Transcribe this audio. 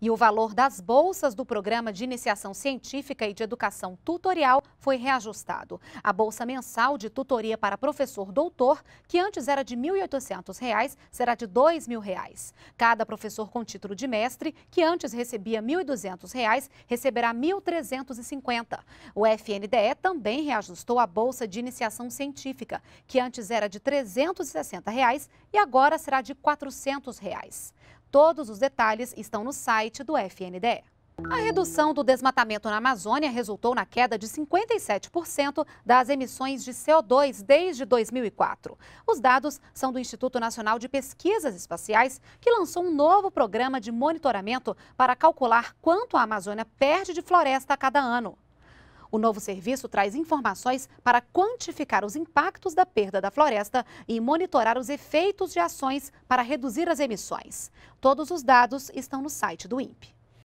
E o valor das bolsas do Programa de Iniciação Científica e de Educação Tutorial foi reajustado. A bolsa mensal de tutoria para professor doutor, que antes era de R$ 1.800, será de R$ 2.000. Cada professor com título de mestre, que antes recebia R$ 1.200, receberá R$ 1.350. O FNDE também reajustou a bolsa de iniciação científica, que antes era de R$ 360 reais, e agora será de R$ 400. Reais. Todos os detalhes estão no site do FNDE. A redução do desmatamento na Amazônia resultou na queda de 57% das emissões de CO2 desde 2004. Os dados são do Instituto Nacional de Pesquisas Espaciais, que lançou um novo programa de monitoramento para calcular quanto a Amazônia perde de floresta a cada ano. O novo serviço traz informações para quantificar os impactos da perda da floresta e monitorar os efeitos de ações para reduzir as emissões. Todos os dados estão no site do INPE.